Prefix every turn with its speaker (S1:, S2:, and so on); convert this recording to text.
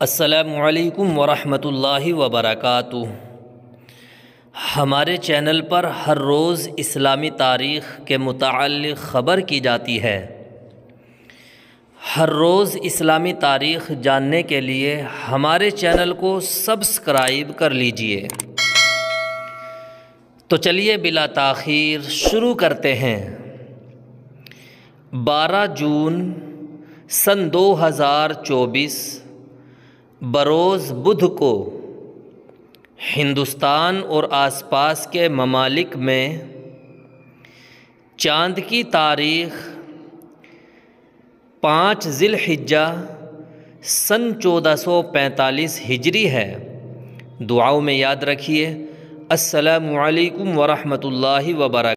S1: असलकम वरहल वबरक हमारे चैनल पर हर रोज़ इस्लामी तारीख़ के मुतल ख़बर की जाती है हर रोज़ इस्लामी तारीख़ जानने के लिए हमारे चैनल को सब्सक्राइब कर लीजिए तो चलिए बिला तखीर शुरू करते हैं 12 जून सन 2024 बरोज़ बुध को हिंदुस्तान और आसपास के ममालिक में चांद की तारीख़ पाँच ज़िलहिज्जा सन 1445 हिजरी है दुआओं में याद रखिए असलकम वालेकुम वरहमतुल्लाहि